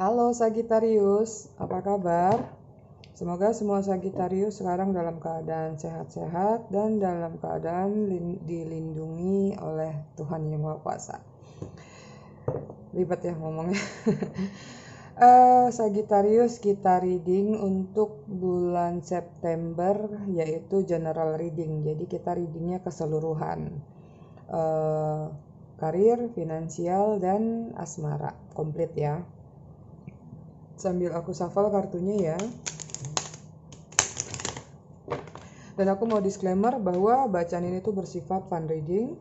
Halo Sagitarius, apa kabar? Semoga semua Sagitarius sekarang dalam keadaan sehat-sehat dan dalam keadaan dilindungi oleh Tuhan Yang Maha Kuasa. Ribet ya ngomongnya. uh, eh, Sagitarius kita reading untuk bulan September yaitu general reading. Jadi kita readingnya keseluruhan. Uh, karir, finansial, dan asmara. Komplit ya sambil aku shuffle kartunya ya. Dan aku mau disclaimer bahwa bacaan ini tuh bersifat fun reading,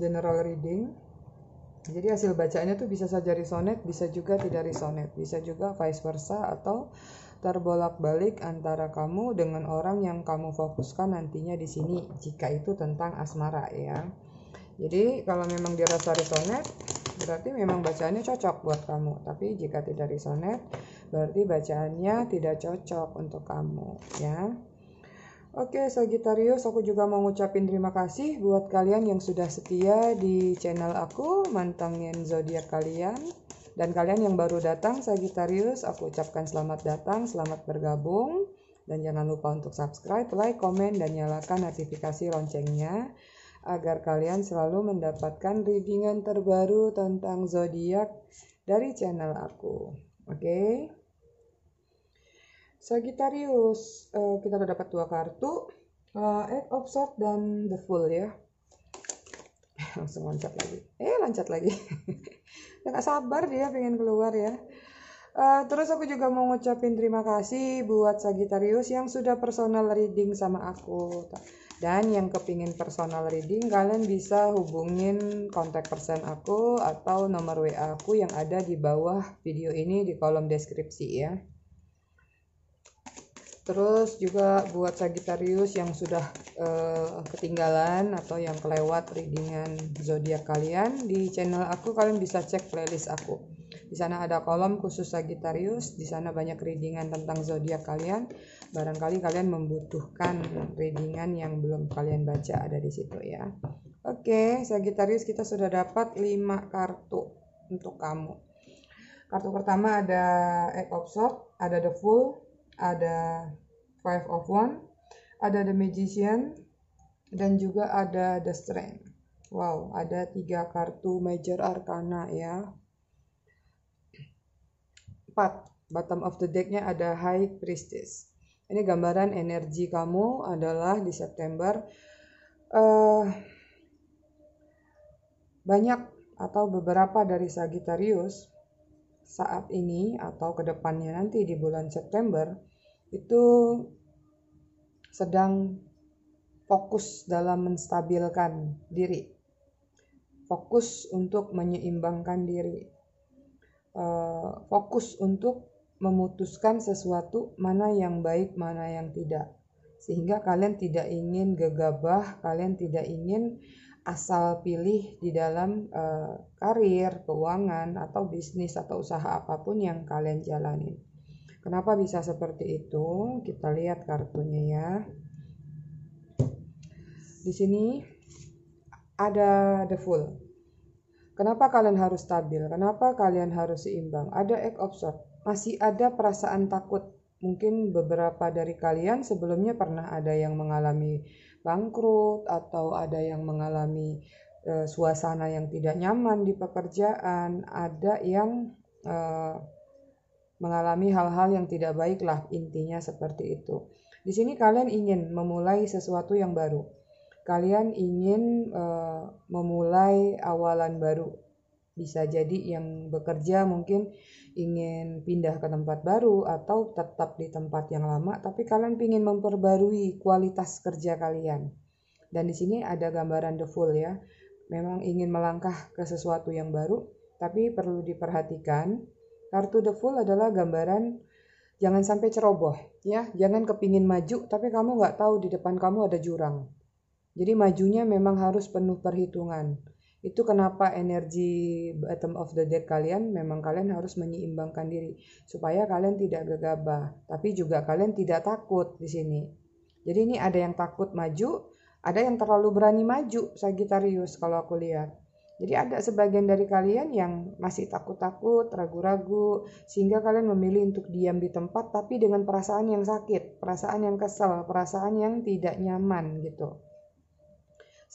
general reading. Jadi hasil bacanya tuh bisa saja resonate, bisa juga tidak resonate, bisa juga vice versa atau terbolak-balik antara kamu dengan orang yang kamu fokuskan nantinya di sini jika itu tentang asmara ya. Jadi kalau memang dirasa resonate berarti memang bacaannya cocok buat kamu. Tapi jika tidak resonet, berarti bacaannya tidak cocok untuk kamu, ya. Oke, Sagittarius, aku juga mau ngucapin terima kasih buat kalian yang sudah setia di channel aku, mantengin zodiak kalian. Dan kalian yang baru datang, Sagittarius, aku ucapkan selamat datang, selamat bergabung. Dan jangan lupa untuk subscribe, like, komen, dan nyalakan notifikasi loncengnya agar kalian selalu mendapatkan readingan terbaru tentang zodiak dari channel aku. Oke. Okay? Sagittarius, eh, kita udah dapat dua kartu, uh, Eight of Swords dan The Fool ya. Langsung loncat lagi. Eh, loncat lagi. Enggak sabar dia pengen keluar ya. Uh, terus aku juga mau ngucapin terima kasih buat Sagittarius yang sudah personal reading sama aku dan yang kepingin personal reading kalian bisa hubungin kontak person aku atau nomor WA aku yang ada di bawah video ini di kolom deskripsi ya terus juga buat Sagittarius yang sudah uh, ketinggalan atau yang kelewat readingan zodiak kalian di channel aku kalian bisa cek playlist aku di sana ada kolom khusus Sagittarius, di sana banyak readingan tentang zodiak kalian. Barangkali kalian membutuhkan readingan yang belum kalian baca ada di situ ya. Oke, Sagittarius kita sudah dapat 5 kartu untuk kamu. Kartu pertama ada Eight of Swords, ada The Fool, ada Five of One, ada The Magician, dan juga ada The Strength. Wow, ada tiga kartu Major Arcana ya. 4 bottom of the deck-nya ada High Priestess. Ini gambaran energi kamu adalah di September uh, banyak atau beberapa dari Sagittarius saat ini atau kedepannya nanti di bulan September itu sedang fokus dalam menstabilkan diri, fokus untuk menyeimbangkan diri, uh, fokus untuk memutuskan sesuatu mana yang baik, mana yang tidak. Sehingga kalian tidak ingin gegabah, kalian tidak ingin asal pilih di dalam uh, karir, keuangan, atau bisnis, atau usaha apapun yang kalian jalani. Kenapa bisa seperti itu? Kita lihat kartunya ya. Di sini ada the full. Kenapa kalian harus stabil? Kenapa kalian harus seimbang? Ada ek of Masih ada perasaan takut. Mungkin beberapa dari kalian sebelumnya pernah ada yang mengalami bangkrut atau ada yang mengalami e, suasana yang tidak nyaman di pekerjaan, ada yang e, mengalami hal-hal yang tidak baik lah intinya seperti itu. Di sini kalian ingin memulai sesuatu yang baru kalian ingin uh, memulai awalan baru. Bisa jadi yang bekerja mungkin ingin pindah ke tempat baru atau tetap di tempat yang lama, tapi kalian ingin memperbarui kualitas kerja kalian. Dan di sini ada gambaran the full ya. Memang ingin melangkah ke sesuatu yang baru, tapi perlu diperhatikan kartu the full adalah gambaran jangan sampai ceroboh ya jangan kepingin maju tapi kamu nggak tahu di depan kamu ada jurang jadi majunya memang harus penuh perhitungan. Itu kenapa energi bottom of the deck kalian memang kalian harus menyeimbangkan diri supaya kalian tidak gegabah, tapi juga kalian tidak takut di sini. Jadi ini ada yang takut maju, ada yang terlalu berani maju Sagitarius kalau aku lihat. Jadi ada sebagian dari kalian yang masih takut-takut, ragu-ragu, sehingga kalian memilih untuk diam di tempat tapi dengan perasaan yang sakit, perasaan yang kesel, perasaan yang tidak nyaman gitu.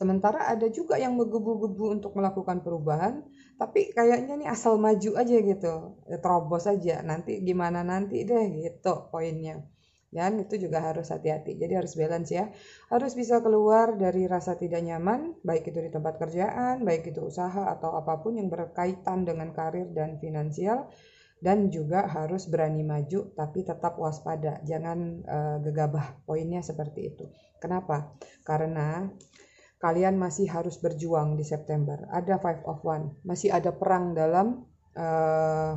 Sementara ada juga yang menggebu-gebu untuk melakukan perubahan, tapi kayaknya nih asal maju aja gitu, eh, terobos aja, nanti gimana nanti deh gitu poinnya. Dan itu juga harus hati-hati, jadi harus balance ya. Harus bisa keluar dari rasa tidak nyaman, baik itu di tempat kerjaan, baik itu usaha atau apapun yang berkaitan dengan karir dan finansial. Dan juga harus berani maju, tapi tetap waspada, jangan uh, gegabah. Poinnya seperti itu. Kenapa? Karena kalian masih harus berjuang di September. Ada Five of One, masih ada perang dalam uh,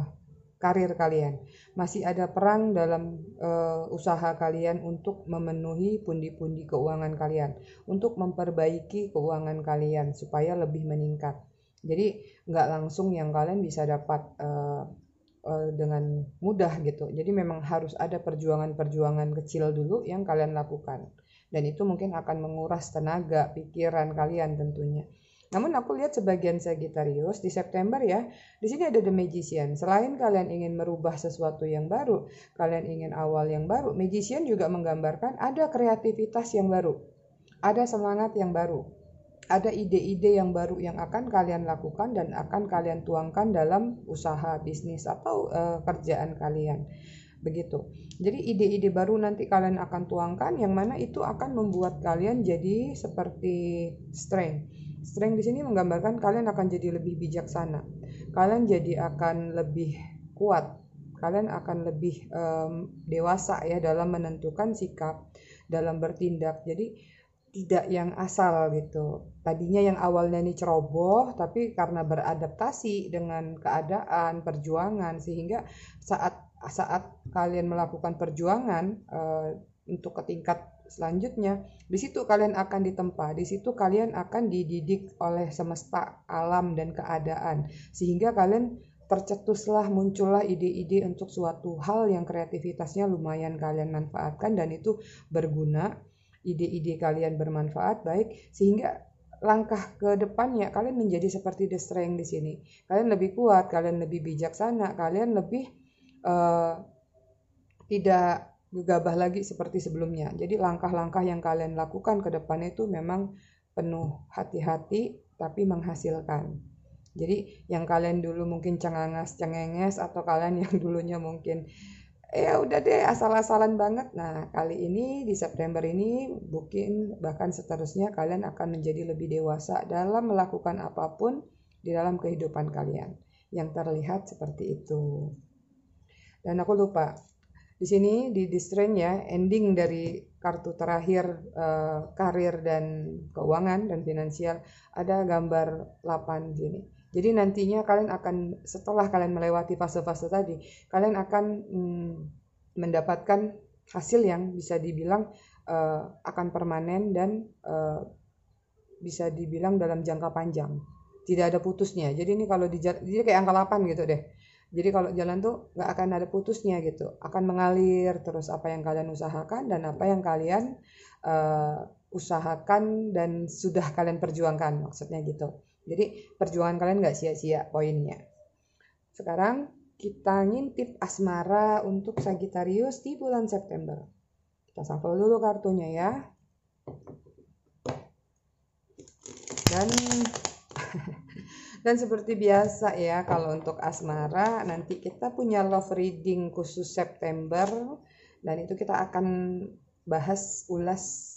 karir kalian, masih ada perang dalam uh, usaha kalian untuk memenuhi pundi-pundi keuangan kalian, untuk memperbaiki keuangan kalian supaya lebih meningkat. Jadi nggak langsung yang kalian bisa dapat uh, Eh, dengan mudah gitu. Jadi memang harus ada perjuangan-perjuangan kecil dulu yang kalian lakukan. Dan itu mungkin akan menguras tenaga, pikiran kalian tentunya. Namun aku lihat sebagian Sagittarius di September ya, di sini ada The Magician. Selain kalian ingin merubah sesuatu yang baru, kalian ingin awal yang baru, Magician juga menggambarkan ada kreativitas yang baru, ada semangat yang baru ada ide-ide yang baru yang akan kalian lakukan dan akan kalian tuangkan dalam usaha bisnis atau uh, kerjaan kalian begitu. Jadi ide-ide baru nanti kalian akan tuangkan yang mana itu akan membuat kalian jadi seperti strength. Strength di sini menggambarkan kalian akan jadi lebih bijaksana. Kalian jadi akan lebih kuat. Kalian akan lebih um, dewasa ya dalam menentukan sikap, dalam bertindak. Jadi tidak yang asal gitu. Tadinya yang awalnya ini ceroboh, tapi karena beradaptasi dengan keadaan, perjuangan, sehingga saat saat kalian melakukan perjuangan e, untuk ke tingkat selanjutnya, di situ kalian akan ditempa, di situ kalian akan dididik oleh semesta alam dan keadaan, sehingga kalian tercetuslah muncullah ide-ide untuk suatu hal yang kreativitasnya lumayan kalian manfaatkan dan itu berguna ide-ide kalian bermanfaat baik sehingga langkah ke depannya kalian menjadi seperti the strength di sini. Kalian lebih kuat, kalian lebih bijaksana, kalian lebih uh, tidak gegabah lagi seperti sebelumnya. Jadi langkah-langkah yang kalian lakukan ke depan itu memang penuh hati-hati tapi menghasilkan. Jadi yang kalian dulu mungkin cengenges cengenges atau kalian yang dulunya mungkin ya udah deh asal-asalan banget. Nah, kali ini di September ini mungkin bahkan seterusnya kalian akan menjadi lebih dewasa dalam melakukan apapun di dalam kehidupan kalian yang terlihat seperti itu. Dan aku lupa. Di sini di distrain ya ending dari kartu terakhir eh, karir dan keuangan dan finansial ada gambar 8 sini jadi nantinya kalian akan setelah kalian melewati fase-fase tadi, kalian akan mm, mendapatkan hasil yang bisa dibilang uh, akan permanen dan uh, bisa dibilang dalam jangka panjang. Tidak ada putusnya. Jadi ini kalau di jadi kayak angka 8 gitu deh. Jadi kalau jalan tuh nggak akan ada putusnya gitu, akan mengalir terus apa yang kalian usahakan dan apa yang kalian uh, usahakan dan sudah kalian perjuangkan maksudnya gitu. Jadi perjuangan kalian gak sia-sia poinnya. Sekarang kita ngintip asmara untuk Sagittarius di bulan September. Kita sampel dulu kartunya ya. Dan dan seperti biasa ya kalau untuk asmara nanti kita punya love reading khusus September dan itu kita akan bahas ulas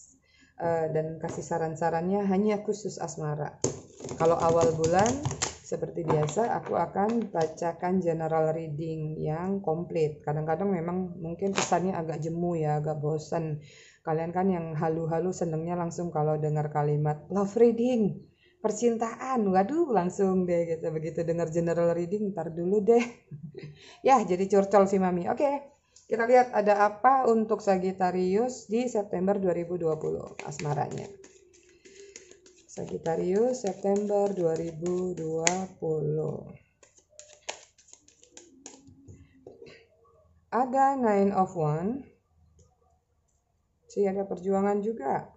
Eh, dan kasih saran-sarannya hanya khusus asmara. Kalau awal bulan seperti biasa aku akan bacakan general reading yang komplit. Kadang-kadang memang mungkin pesannya agak jemu ya, agak bosan. Kalian kan yang halu-halu senengnya langsung kalau dengar kalimat love reading, percintaan. Waduh, langsung deh gitu begitu dengar general reading ntar dulu deh. ya, jadi curcol si Mami. Oke. Okay. Kita lihat ada apa untuk Sagittarius di September 2020 asmaranya. Sagittarius September 2020. Ada Nine of One. si ada perjuangan juga.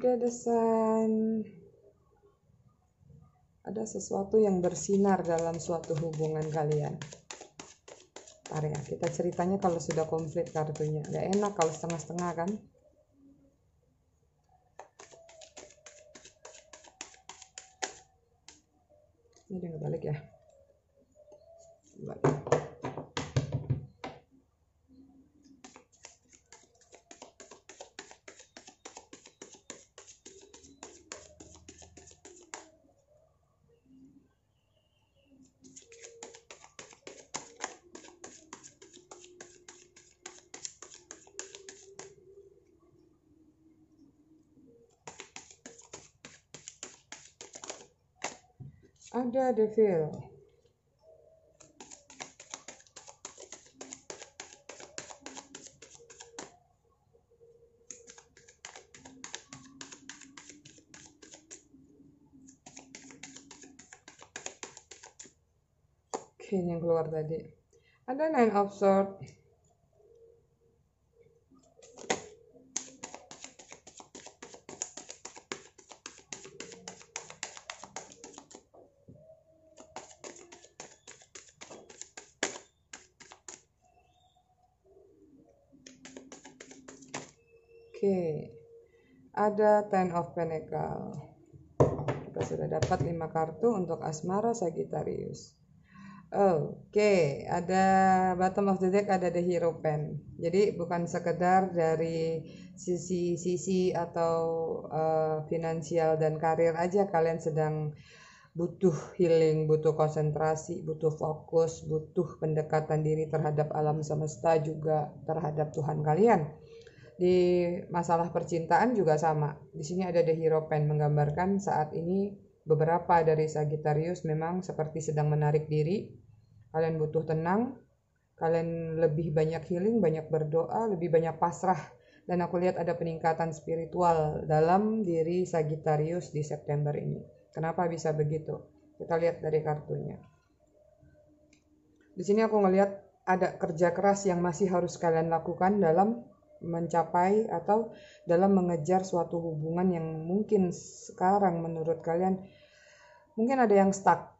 Oke, desain ada sesuatu yang bersinar dalam suatu hubungan kalian. Ntar ya, kita ceritanya kalau sudah komplit kartunya. Gak enak kalau setengah-setengah kan? Ini udah balik ya. Balik. Ya, Devil. Oke, yang keluar tadi. Ada nine of sword. ada Ten of Pentacle. Kita sudah dapat 5 kartu untuk Asmara Sagittarius. Oke, okay. ada bottom of the deck ada the hero pen. Jadi bukan sekedar dari sisi-sisi atau uh, finansial dan karir aja kalian sedang butuh healing, butuh konsentrasi, butuh fokus, butuh pendekatan diri terhadap alam semesta juga terhadap Tuhan kalian di masalah percintaan juga sama. Di sini ada The Hero Pen menggambarkan saat ini beberapa dari Sagittarius memang seperti sedang menarik diri. Kalian butuh tenang, kalian lebih banyak healing, banyak berdoa, lebih banyak pasrah. Dan aku lihat ada peningkatan spiritual dalam diri Sagittarius di September ini. Kenapa bisa begitu? Kita lihat dari kartunya. Di sini aku ngelihat ada kerja keras yang masih harus kalian lakukan dalam mencapai atau dalam mengejar suatu hubungan yang mungkin sekarang menurut kalian mungkin ada yang stuck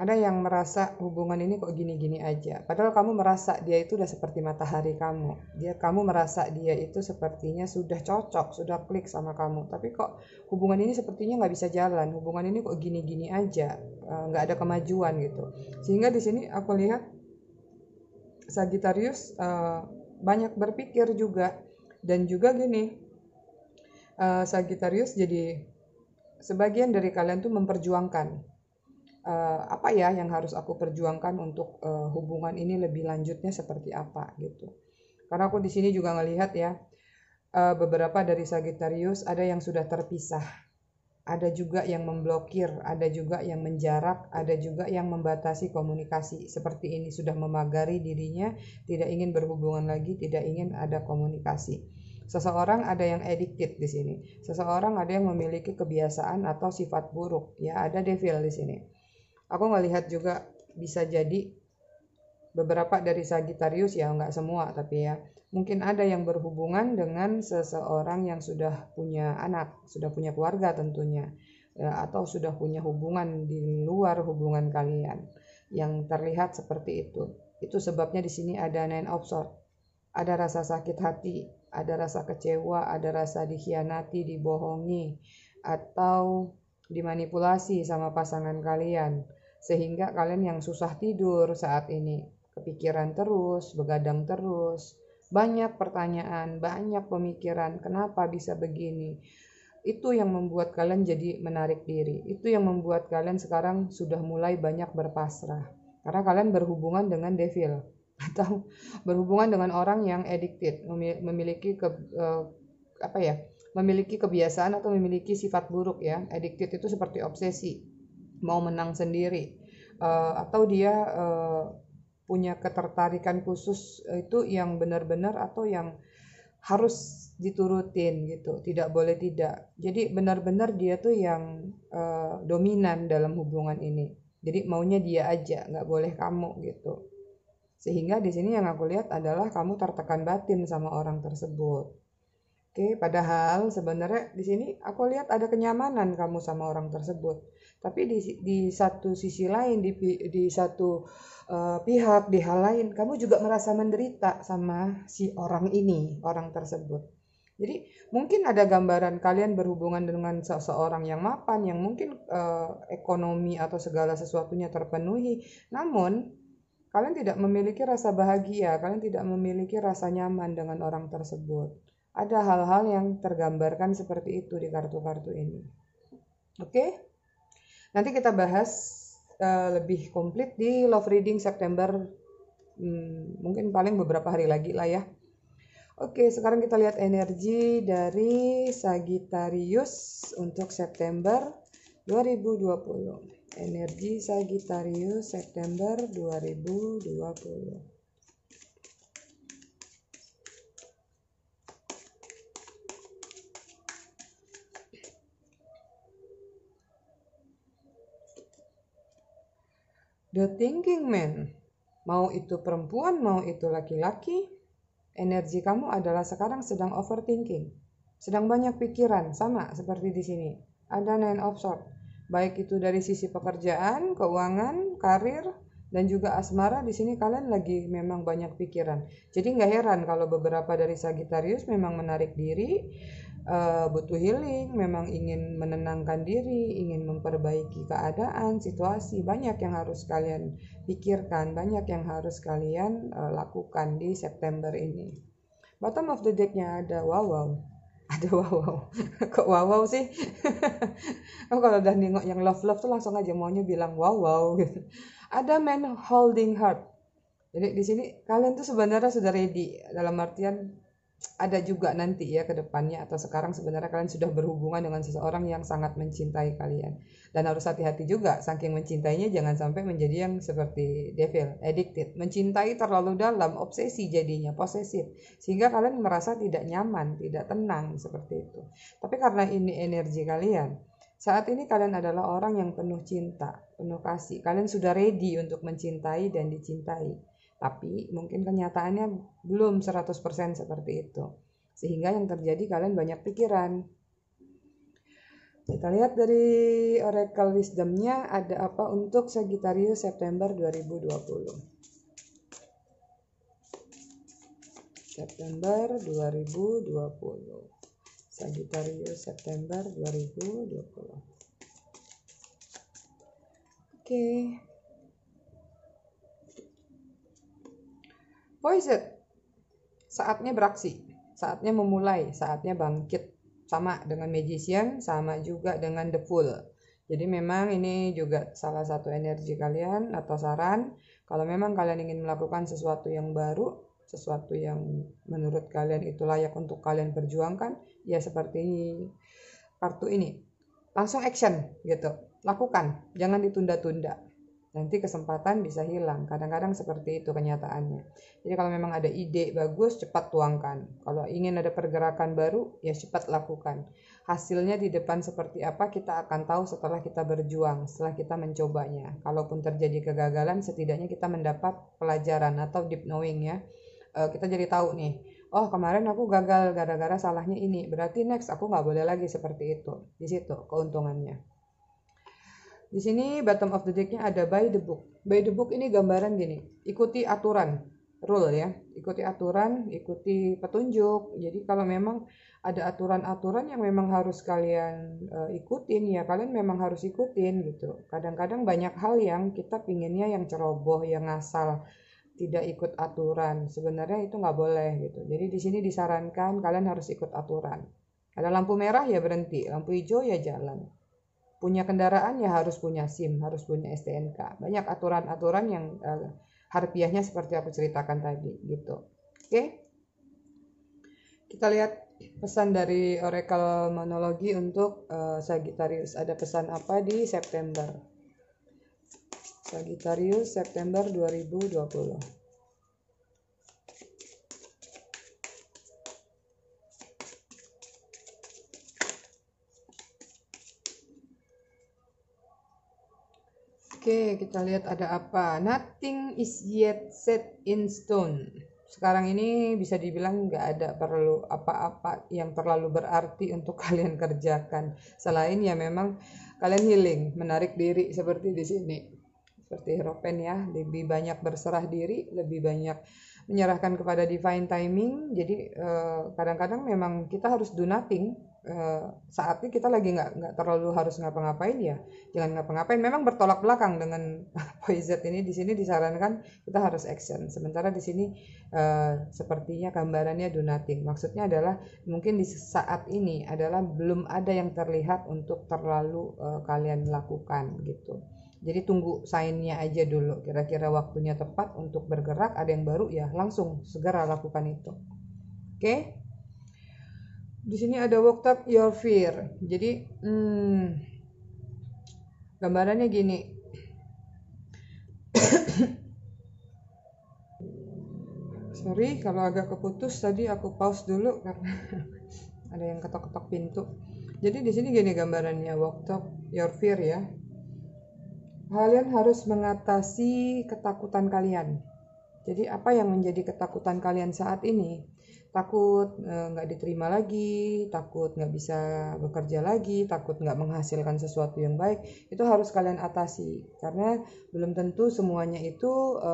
ada yang merasa hubungan ini kok gini-gini aja. Padahal kamu merasa dia itu udah seperti matahari kamu. Dia kamu merasa dia itu sepertinya sudah cocok, sudah klik sama kamu. Tapi kok hubungan ini sepertinya nggak bisa jalan. Hubungan ini kok gini-gini aja, e, nggak ada kemajuan gitu. Sehingga di sini aku lihat Sagittarius uh, banyak berpikir juga dan juga gini uh, Sagittarius jadi sebagian dari kalian tuh memperjuangkan uh, apa ya yang harus aku perjuangkan untuk uh, hubungan ini lebih lanjutnya seperti apa gitu karena aku di sini juga ngelihat ya uh, beberapa dari Sagittarius ada yang sudah terpisah ada juga yang memblokir, ada juga yang menjarak, ada juga yang membatasi komunikasi. Seperti ini sudah memagari dirinya, tidak ingin berhubungan lagi, tidak ingin ada komunikasi. Seseorang ada yang addicted di sini. Seseorang ada yang memiliki kebiasaan atau sifat buruk, ya ada devil di sini. Aku melihat juga bisa jadi beberapa dari sagitarius ya nggak semua tapi ya mungkin ada yang berhubungan dengan seseorang yang sudah punya anak sudah punya keluarga tentunya ya, atau sudah punya hubungan di luar hubungan kalian yang terlihat seperti itu itu sebabnya di sini ada nine of swords ada rasa sakit hati ada rasa kecewa ada rasa dikhianati dibohongi atau dimanipulasi sama pasangan kalian sehingga kalian yang susah tidur saat ini kepikiran terus, begadang terus, banyak pertanyaan, banyak pemikiran, kenapa bisa begini. Itu yang membuat kalian jadi menarik diri. Itu yang membuat kalian sekarang sudah mulai banyak berpasrah. Karena kalian berhubungan dengan devil atau berhubungan dengan orang yang addicted, memiliki ke, eh, apa ya? memiliki kebiasaan atau memiliki sifat buruk ya. Addicted itu seperti obsesi, mau menang sendiri. Uh, atau dia uh, punya ketertarikan khusus eh, itu yang benar-benar atau yang harus diturutin gitu tidak boleh tidak jadi benar-benar dia tuh yang uh, dominan dalam hubungan ini jadi maunya dia aja nggak boleh kamu gitu sehingga di sini yang aku lihat adalah kamu tertekan batin sama orang tersebut oke padahal sebenarnya di sini aku lihat ada kenyamanan kamu sama orang tersebut tapi di, di satu sisi lain di di satu uh, pihak di hal lain kamu juga merasa menderita sama si orang ini orang tersebut jadi mungkin ada gambaran kalian berhubungan dengan seseorang yang mapan yang mungkin uh, ekonomi atau segala sesuatunya terpenuhi namun kalian tidak memiliki rasa bahagia kalian tidak memiliki rasa nyaman dengan orang tersebut ada hal-hal yang tergambarkan seperti itu di kartu-kartu ini oke okay? Nanti kita bahas uh, lebih komplit di love reading September hmm, mungkin paling beberapa hari lagi lah ya. Oke, sekarang kita lihat energi dari Sagittarius untuk September 2020. Energi Sagittarius September 2020. The thinking man, mau itu perempuan, mau itu laki-laki, energi kamu adalah sekarang sedang overthinking. Sedang banyak pikiran, sama seperti di sini. Ada nine of swords, baik itu dari sisi pekerjaan, keuangan, karir, dan juga asmara di sini kalian lagi memang banyak pikiran. Jadi nggak heran kalau beberapa dari Sagittarius memang menarik diri, uh, butuh healing, memang ingin menenangkan diri, ingin memperbaiki keadaan, situasi, banyak yang harus kalian pikirkan, banyak yang harus kalian uh, lakukan di September ini. Bottom of the decknya ada wow wow, ada wow wow, kok wow wow sih? oh, kalau udah nengok yang love love tuh langsung aja maunya bilang wow wow. Gitu. ada man holding heart. Jadi di sini kalian tuh sebenarnya sudah ready dalam artian ada juga nanti ya ke depannya atau sekarang sebenarnya kalian sudah berhubungan dengan seseorang yang sangat mencintai kalian dan harus hati-hati juga saking mencintainya jangan sampai menjadi yang seperti devil addicted mencintai terlalu dalam obsesi jadinya posesif sehingga kalian merasa tidak nyaman tidak tenang seperti itu tapi karena ini energi kalian saat ini kalian adalah orang yang penuh cinta penuh kasih kalian sudah ready untuk mencintai dan dicintai tapi mungkin kenyataannya belum 100% seperti itu. Sehingga yang terjadi kalian banyak pikiran. Kita lihat dari Oracle Wisdomnya ada apa untuk Sagittarius September 2020. September 2020. Sagittarius September 2020. Oke. Okay. voice Saatnya beraksi, saatnya memulai, saatnya bangkit. Sama dengan magician, sama juga dengan the fool. Jadi memang ini juga salah satu energi kalian atau saran. Kalau memang kalian ingin melakukan sesuatu yang baru, sesuatu yang menurut kalian itu layak untuk kalian perjuangkan, ya seperti kartu ini. Langsung action gitu. Lakukan, jangan ditunda-tunda nanti kesempatan bisa hilang. Kadang-kadang seperti itu kenyataannya. Jadi kalau memang ada ide bagus, cepat tuangkan. Kalau ingin ada pergerakan baru, ya cepat lakukan. Hasilnya di depan seperti apa kita akan tahu setelah kita berjuang, setelah kita mencobanya. Kalaupun terjadi kegagalan, setidaknya kita mendapat pelajaran atau deep knowing ya. Eh, kita jadi tahu nih, oh kemarin aku gagal gara-gara salahnya ini berarti next aku nggak boleh lagi seperti itu di situ keuntungannya di sini bottom of the deck-nya ada by the book. By the book ini gambaran gini, ikuti aturan, rule ya. Ikuti aturan, ikuti petunjuk. Jadi kalau memang ada aturan-aturan yang memang harus kalian uh, ikutin ya, kalian memang harus ikutin gitu. Kadang-kadang banyak hal yang kita pinginnya yang ceroboh, yang ngasal tidak ikut aturan sebenarnya itu nggak boleh gitu jadi di sini disarankan kalian harus ikut aturan ada lampu merah ya berhenti lampu hijau ya jalan punya kendaraan ya harus punya SIM, harus punya STNK. Banyak aturan-aturan yang uh, harfiahnya seperti aku ceritakan tadi gitu. Oke. Kita lihat pesan dari Oracle Monologi untuk uh, Sagittarius. Ada pesan apa di September? Sagittarius September 2020. Oke, kita lihat ada apa. Nothing is yet set in stone. Sekarang ini bisa dibilang nggak ada perlu apa-apa yang terlalu berarti untuk kalian kerjakan. Selain ya memang kalian healing, menarik diri seperti di sini. Seperti Ropen ya, lebih banyak berserah diri, lebih banyak menyerahkan kepada divine timing. Jadi eh, kadang-kadang memang kita harus do nothing. Eh, saatnya kita lagi nggak nggak terlalu harus ngapa-ngapain ya jangan ngapa-ngapain memang bertolak belakang dengan poizet ini di sini disarankan kita harus action sementara di sini eh, sepertinya gambarannya do nothing maksudnya adalah mungkin di saat ini adalah belum ada yang terlihat untuk terlalu kalian lakukan gitu jadi tunggu sainnya aja dulu, kira-kira waktunya tepat untuk bergerak, ada yang baru ya langsung segera lakukan itu. Oke. Okay? Di sini ada walk up your fear. Jadi hmm, gambarannya gini. Sorry kalau agak keputus tadi aku pause dulu karena ada yang ketok-ketok pintu. Jadi di sini gini gambarannya walk up your fear ya kalian harus mengatasi ketakutan kalian. Jadi apa yang menjadi ketakutan kalian saat ini? Takut e, nggak e, diterima lagi, takut nggak bisa bekerja lagi, takut nggak menghasilkan sesuatu yang baik. Itu harus kalian atasi karena belum tentu semuanya itu e,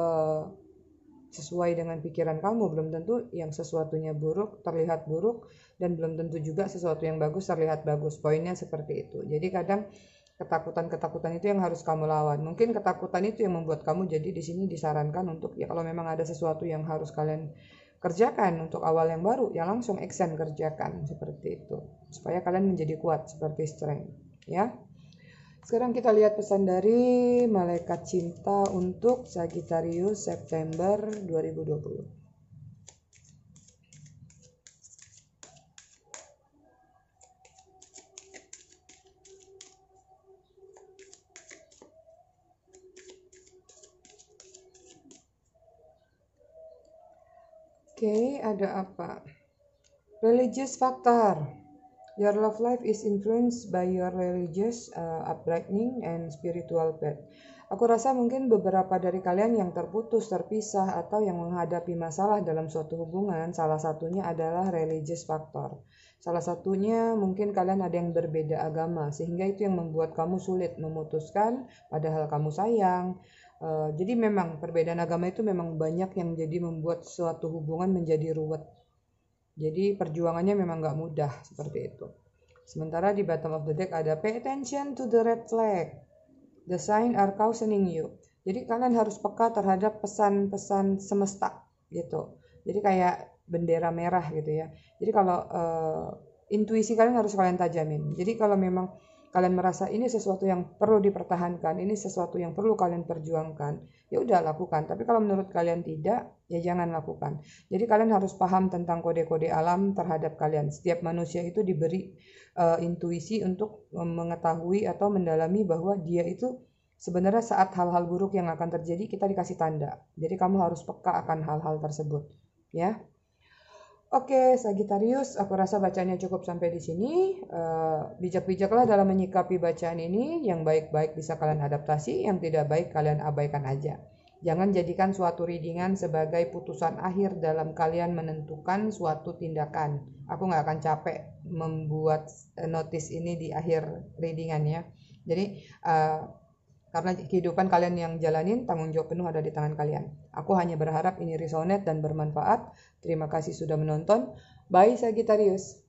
sesuai dengan pikiran kamu. Belum tentu yang sesuatunya buruk terlihat buruk dan belum tentu juga sesuatu yang bagus terlihat bagus. Poinnya seperti itu. Jadi kadang ketakutan-ketakutan itu yang harus kamu lawan. Mungkin ketakutan itu yang membuat kamu jadi di sini disarankan untuk ya kalau memang ada sesuatu yang harus kalian kerjakan untuk awal yang baru, ya langsung action kerjakan seperti itu supaya kalian menjadi kuat seperti strength, ya. Sekarang kita lihat pesan dari malaikat cinta untuk Sagittarius September 2020. okay, ada apa? Religious factor. Your love life is influenced by your religious uh, upbringing and spiritual path. Aku rasa mungkin beberapa dari kalian yang terputus, terpisah, atau yang menghadapi masalah dalam suatu hubungan, salah satunya adalah religious factor. Salah satunya mungkin kalian ada yang berbeda agama, sehingga itu yang membuat kamu sulit memutuskan padahal kamu sayang. Eh, jadi memang perbedaan agama itu memang banyak yang jadi membuat suatu hubungan menjadi ruwet. Jadi perjuangannya memang nggak mudah seperti itu. Sementara di bottom of the deck ada pay attention to the red flag. The sign are cautioning you. Jadi kalian harus peka terhadap pesan-pesan semesta gitu. Jadi kayak bendera merah gitu ya. Jadi kalau uh, intuisi kalian harus kalian tajamin. Jadi kalau memang kalian merasa ini sesuatu yang perlu dipertahankan, ini sesuatu yang perlu kalian perjuangkan, ya udah lakukan. Tapi kalau menurut kalian tidak, ya jangan lakukan. Jadi kalian harus paham tentang kode-kode alam terhadap kalian. Setiap manusia itu diberi uh, intuisi untuk eh, mengetahui atau mendalami bahwa dia itu sebenarnya saat hal-hal buruk yang akan terjadi kita dikasih tanda. Jadi kamu harus peka akan hal-hal tersebut, ya. Oke, Sagitarius, aku rasa bacanya cukup sampai di sini. Eh, bijak-bijaklah dalam menyikapi bacaan ini. Yang baik-baik bisa kalian adaptasi, yang tidak baik kalian abaikan aja. Jangan jadikan suatu readingan sebagai putusan akhir dalam kalian menentukan suatu tindakan. Aku nggak akan capek membuat notice ini di akhir readingannya. Jadi eh, karena kehidupan kalian yang jalanin, tanggung jawab penuh ada di tangan kalian. Aku hanya berharap ini resonate dan bermanfaat. Terima kasih sudah menonton. Bye Sagittarius.